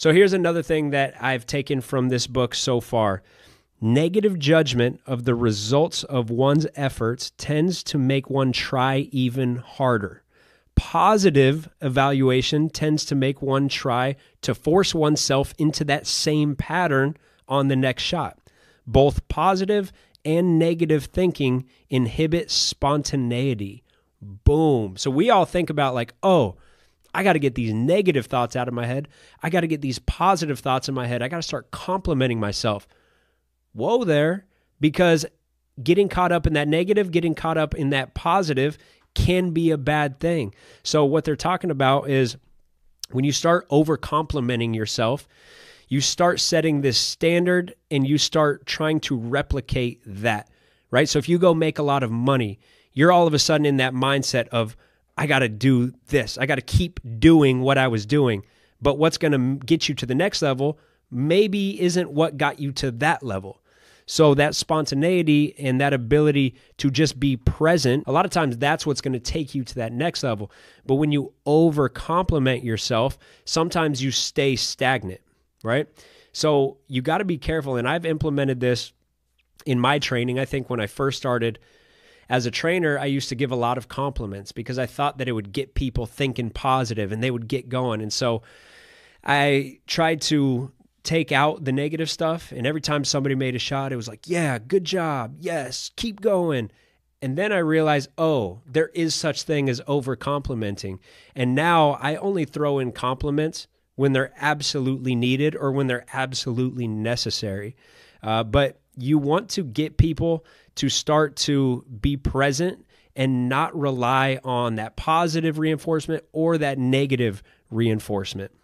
So here's another thing that I've taken from this book so far. Negative judgment of the results of one's efforts tends to make one try even harder. Positive evaluation tends to make one try to force oneself into that same pattern on the next shot. Both positive and negative thinking inhibit spontaneity. Boom. So we all think about, like, oh, I got to get these negative thoughts out of my head. I got to get these positive thoughts in my head. I got to start complimenting myself. Whoa there, because getting caught up in that negative, getting caught up in that positive can be a bad thing. So, what they're talking about is when you start over complimenting yourself, you start setting this standard and you start trying to replicate that, right? So, if you go make a lot of money, you're all of a sudden in that mindset of, I got to do this. I got to keep doing what I was doing. But what's going to get you to the next level maybe isn't what got you to that level. So that spontaneity and that ability to just be present, a lot of times that's what's going to take you to that next level. But when you over compliment yourself, sometimes you stay stagnant, right? So you got to be careful. And I've implemented this in my training. I think when I first started, as a trainer, I used to give a lot of compliments because I thought that it would get people thinking positive and they would get going. And so I tried to take out the negative stuff. And every time somebody made a shot, it was like, yeah, good job. Yes, keep going. And then I realized, oh, there is such thing as over complimenting. And now I only throw in compliments when they're absolutely needed or when they're absolutely necessary. Uh, but you want to get people to start to be present and not rely on that positive reinforcement or that negative reinforcement.